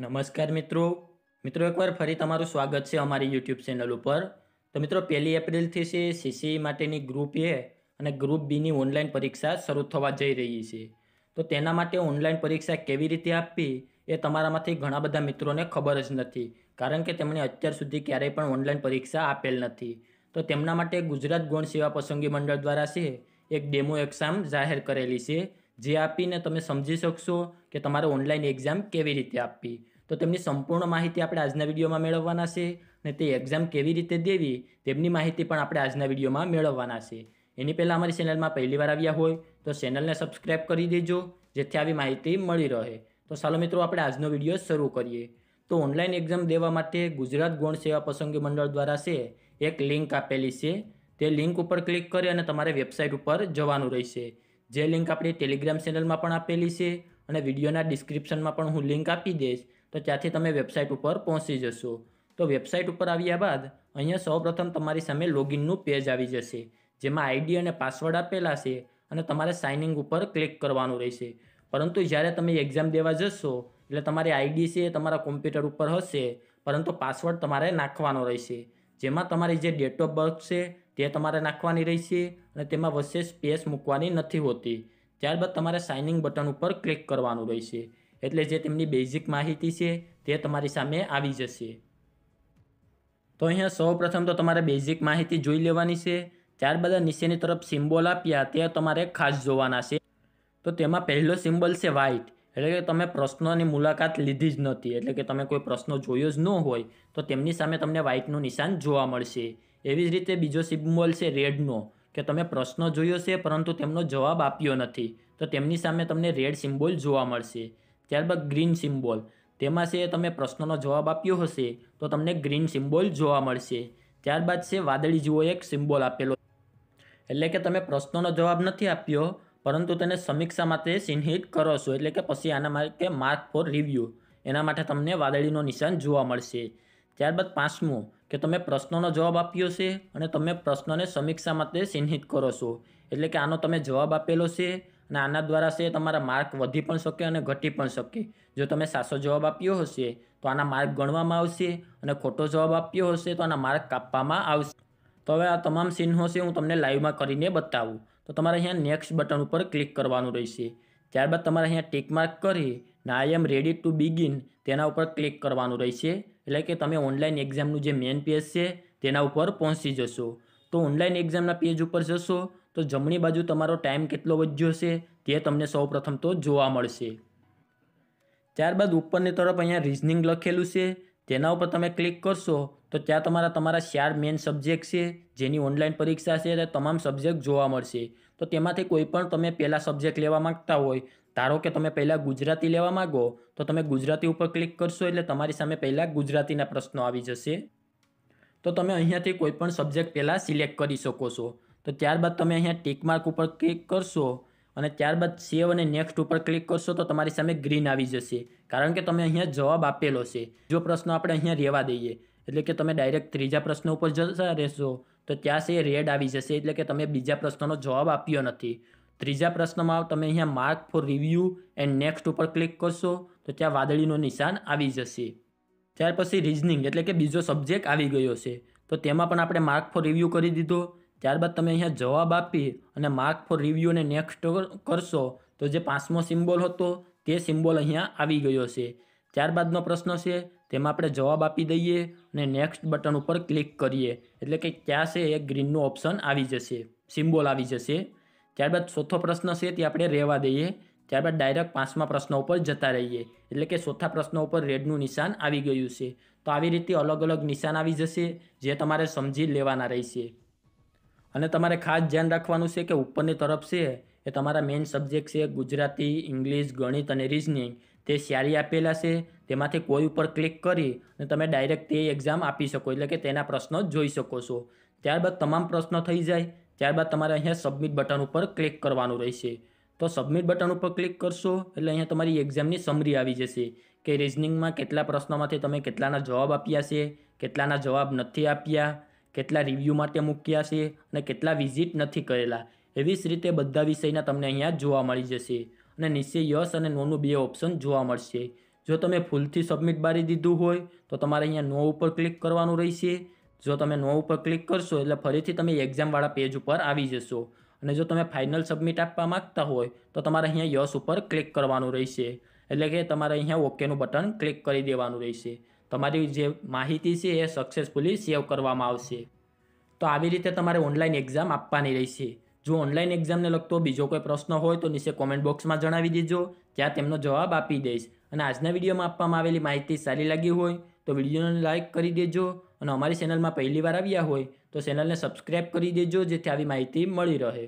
નમસ્કાર મિત્રો મિત્રો એકવાર ફરી તમારું સ્વાગત છે અમારી યુટ્યુબ ચેનલ ઉપર તો મિત્રો પહેલી એપ્રિલથી છે સીસીઈ e માટેની ગ્રુપ એ અને ગ્રુપ બીની ઓનલાઈન પરીક્ષા શરૂ થવા જઈ રહી છે તો તેના માટે ઓનલાઈન પરીક્ષા કેવી રીતે આપવી એ તમારામાંથી ઘણા બધા મિત્રોને ખબર જ નથી કારણ કે તેમણે અત્યાર સુધી ક્યારેય પણ ઓનલાઈન પરીક્ષા આપેલ નથી તો તેમના માટે ગુજરાત ગુણ સેવા પસંદગી મંડળ દ્વારા છે એક ડેમો એક્ઝામ જાહેર કરેલી છે જે આપીને તમે સમજી શકશો કે તમારે ઓનલાઈન એક્ઝામ કેવી રીતે આપવી તો તેમની સંપૂર્ણ માહિતી આપણે આજના વિડીયોમાં મેળવવાના છે અને તે એક્ઝામ કેવી રીતે દેવી તેમની માહિતી પણ આપણે આજના વિડીયોમાં મેળવવાના છે એની પહેલાં અમારી ચેનલમાં પહેલીવાર આવ્યા હોય તો ચેનલને સબસ્ક્રાઈબ કરી દેજો જેથી આવી માહિતી મળી રહે તો ચાલો મિત્રો આપણે આજનો વિડીયો શરૂ કરીએ તો ઓનલાઈન એક્ઝામ દેવા માટે ગુજરાત ગુણ સેવા પસંદગી મંડળ દ્વારા છે એક લિંક આપેલી છે તે લિંક ઉપર ક્લિક કરી અને તમારે વેબસાઇટ ઉપર જવાનું રહેશે જે લિંક આપણી ટેલિગ્રામ ચેનલમાં પણ આપેલી છે અને વિડીયોના ડિસ્ક્રિપ્શનમાં પણ હું લિંક આપી દઈશ તો ત્યાંથી તમે વેબસાઇટ ઉપર પહોંચી જશો તો વેબસાઇટ ઉપર આવ્યા બાદ અહીંયા સૌપ્રથમ તમારી સામે લોગિનનું પેજ આવી જશે જેમાં આઈડી અને પાસવર્ડ આપેલા છે અને તમારે સાઇનિંગ ઉપર ક્લિક કરવાનું રહેશે પરંતુ જ્યારે તમે એક્ઝામ દેવા જશો એટલે તમારી આઈડી છે એ તમારા કોમ્પ્યુટર ઉપર હશે પરંતુ પાસવર્ડ તમારે નાખવાનો રહેશે જેમાં તમારી જે ડેટ ઓફ બર્થ છે તે તમારે નાખવાની રહેશે અને તેમાં વચ્ચે સ્પેસ મૂકવાની નથી હોતી ત્યારબાદ તમારે સાઇનિંગ બટન ઉપર ક્લિક કરવાનું રહેશે એટલે જે તેમની બેઝિક માહિતી છે તે તમારી સામે આવી જશે તો અહીંયા સૌપ્રથમ તો તમારે બેઝિક માહિતી જોઈ લેવાની છે ત્યારબાદ નીચેની તરફ સિમ્બોલ આપ્યા તે તમારે ખાસ જોવાના છે તો તેમાં પહેલો સિમ્બોલ છે વ્હાઇટ એટલે કે તમે પ્રશ્નોની મુલાકાત લીધી જ નથી એટલે કે તમે કોઈ પ્રશ્નો જોયો જ ન હોય તો તેમની સામે તમને વ્હાઇટનું નિશાન જોવા મળશે એવી જ રીતે બીજો સિમ્બોલ છે રેડનો કે તમે પ્રશ્ન જોયો છે પરંતુ તેમનો જવાબ આપ્યો નથી તો તેમની સામે તમને રેડ સિમ્બોલ જોવા મળશે ત્યારબાદ ગ્રીન સિમ્બોલ તેમાં છે તમે પ્રશ્નનો જવાબ આપ્યો હશે તો તમને ગ્રીન સિમ્બોલ જોવા મળશે ત્યારબાદ છે વાદળી જેવો એક સિમ્બોલ આપેલો એટલે કે તમે પ્રશ્નનો જવાબ નથી આપ્યો પરંતુ તેને સમીક્ષા માટે ચિહ્નિત કરો છો એટલે કે પછી આના માટે માર્ક ફોર રિવ્યૂ એના માટે તમને વાદળીનો નિશાન જોવા મળશે ત્યારબાદ પાંચમું કે તમે પ્રશ્નનો જવાબ આપ્યો છે અને તમે પ્રશ્નને સમીક્ષા માટે ચિહ્નિત કરો છો એટલે કે આનો તમે જવાબ આપેલો છે અને આના દ્વારા છે તમારા માર્ક વધી પણ શકે અને ઘટી પણ શકે જો તમે સાચો જવાબ આપ્યો હશે તો આના માર્ક ગણવામાં આવશે અને ખોટો જવાબ આપ્યો હશે તો આના માર્ક કાપવામાં આવશે તો હવે આ તમામ ચિહ્નો છે હું તમને લાઈવમાં કરીને બતાવું તો તમારે અહીંયા નેક્સ્ટ બટન ઉપર ક્લિક કરવાનું રહેશે ત્યારબાદ તમારે અહીંયા ટીક માર્ક કરી ને I am ready to begin તેના ઉપર ક્લિક કરવાનું રહેશે એટલે કે તમે ઓનલાઈન એક્ઝામનું જે મેન પેજ છે તેના ઉપર પહોંચી જશો તો ઓનલાઈન એક્ઝામના પેજ ઉપર જશો તો જમણી બાજુ તમારો ટાઈમ કેટલો વધ્યો છે તે તમને સૌપ્રથમ તો જોવા મળશે ત્યારબાદ ઉપરની તરફ અહીંયા રિઝનિંગ લખેલું છે તેના ઉપર તમે ક્લિક કરશો તો ત્યાં તમારા તમારા ચાર મેન સબ્જેક્ટ છે જેની ઓનલાઈન પરીક્ષા છે તમામ સબ્જેક્ટ જોવા મળશે તો તેમાંથી કોઈ પણ તમે પહેલાં સબ્જેક્ટ લેવા માગતા હોય ધારો કે તમે પહેલાં ગુજરાતી લેવા માગો તો તમે ગુજરાતી ઉપર ક્લિક કરશો એટલે તમારી સામે પહેલાં ગુજરાતીના પ્રશ્નો આવી જશે તો તમે અહીંયાથી કોઈ પણ સબ્જેક્ટ પહેલાં સિલેક્ટ કરી શકો છો તો ત્યારબાદ તમે અહીંયા ટીક માર્ક ઉપર ક્લિક કરશો અને ત્યારબાદ સેવ અને નેક્સ્ટ ઉપર ક્લિક કરશો તો તમારી સામે ગ્રીન આવી જશે કારણ કે તમે અહીંયા જવાબ આપેલો છે જો પ્રશ્ન આપણે અહીંયા રહેવા દઈએ એટલે કે તમે ડાયરેક્ટ ત્રીજા પ્રશ્ન ઉપર જતા રહેશો તો ત્યાં સે રેડ આવી જશે એટલે કે તમે બીજા પ્રશ્નનો જવાબ આપ્યો નથી ત્રીજા પ્રશ્નમાં તમે અહીંયા mark for review and next ઉપર ક્લિક કરશો તો ત્યાં વાદળીનો નિશાન આવી જશે ત્યાર પછી રિઝનિંગ એટલે કે બીજો સબ્જેક્ટ આવી ગયો છે તો તેમાં પણ આપણે માર્ક ફોર રિવ્યૂ કરી દીધો ત્યારબાદ તમે અહીંયા જવાબ આપી અને માર્ક ફોર રિવ્યૂને નેક્સ્ટ કરશો તો જે પાંચમો સિમ્બોલ હતો તે સિમ્બોલ અહીંયા આવી ગયો છે ત્યારબાદનો પ્રશ્ન છે તેમાં આપણે જવાબ આપી દઈએ અને નેક્સ્ટ બટન ઉપર ક્લિક કરીએ એટલે કે ક્યાં છે એ ગ્રીનનું ઓપ્શન આવી જશે સિમ્બોલ આવી જશે ત્યારબાદ ચોથો પ્રશ્ન છે તે આપણે રહેવા દઈએ ત્યારબાદ ડાયરેક્ટ પાંચમા પ્રશ્ન ઉપર જતા રહીએ એટલે કે ચોથા પ્રશ્ન ઉપર રેડનું નિશાન આવી ગયું છે તો આવી રીતે અલગ અલગ નિશાન આવી જશે જે તમારે સમજી લેવાના રહેશે અને તમારે ખાસ ધ્યાન રાખવાનું છે કે ઉપરની તરફ છે એ તમારા મેઇન સબ્જેક્ટ છે ગુજરાતી ઇંગ્લિશ ગણિત અને રિઝનિંગ તે શ્યારી આપેલા છે તેમાંથી કોઈ ઉપર ક્લિક કરી અને તમે ડાયરેક્ટ તે એક્ઝામ આપી શકો એટલે કે તેના પ્રશ્નો જોઈ શકો છો ત્યારબાદ તમામ પ્રશ્નો થઈ જાય ત્યારબાદ તમારે અહીંયા સબમિટ બટન ઉપર ક્લિક કરવાનું રહેશે તો સબમિટ બટન ઉપર ક્લિક કરશો એટલે અહીંયા તમારી એક્ઝામની સમરી આવી જશે કે રિઝનિંગમાં કેટલા પ્રશ્નોમાંથી તમે કેટલાના જવાબ આપ્યા છે કેટલાના જવાબ નથી આપ્યા કેટલા રિવ્યૂ માટે મૂક્યા છે અને કેટલા વિઝિટ નથી કરેલા એવી જ રીતે બધા વિષયના તમને અહીંયા જોવા મળી જશે અને નીચે યસ અને નોનું બે ઓપ્શન જોવા મળશે જો તમે ફૂલથી સબમિટ બારી દીધું હોય તો તમારે અહીંયા નો ઉપર ક્લિક કરવાનું રહેશે જો તમે નો ઉપર ક્લિક કરશો એટલે ફરીથી તમે એક્ઝામવાળા પેજ ઉપર આવી જશો અને જો તમે ફાઇનલ સબમિટ આપવા માગતા હોય તો તમારે અહીંયા યસ ઉપર ક્લિક કરવાનું રહેશે એટલે કે તમારે અહીંયા ઓકેનું બટન ક્લિક કરી દેવાનું રહેશે તમારી જે માહિતી છે એ સક્સેસફુલી સેવ કરવામાં આવશે તો આવી રીતે તમારે ઓનલાઈન એક્ઝામ આપવાની રહેશે જો ઓનલાઈન એક્ઝામને લગતો બીજો કોઈ પ્રશ્ન હોય તો નીચે કોમેન્ટ બોક્સમાં જણાવી દેજો ત્યાં તેમનો જવાબ આપી દઈશ અને આજના વિડીયોમાં આપવામાં આવેલી માહિતી સારી લાગી હોય તો વિડીયોને લાઇક કરી દેજો અને અમારી ચેનલમાં પહેલીવાર આવ્યા હોય તો ચેનલને સબસ્ક્રાઈબ કરી દેજો જેથી આવી માહિતી મળી રહે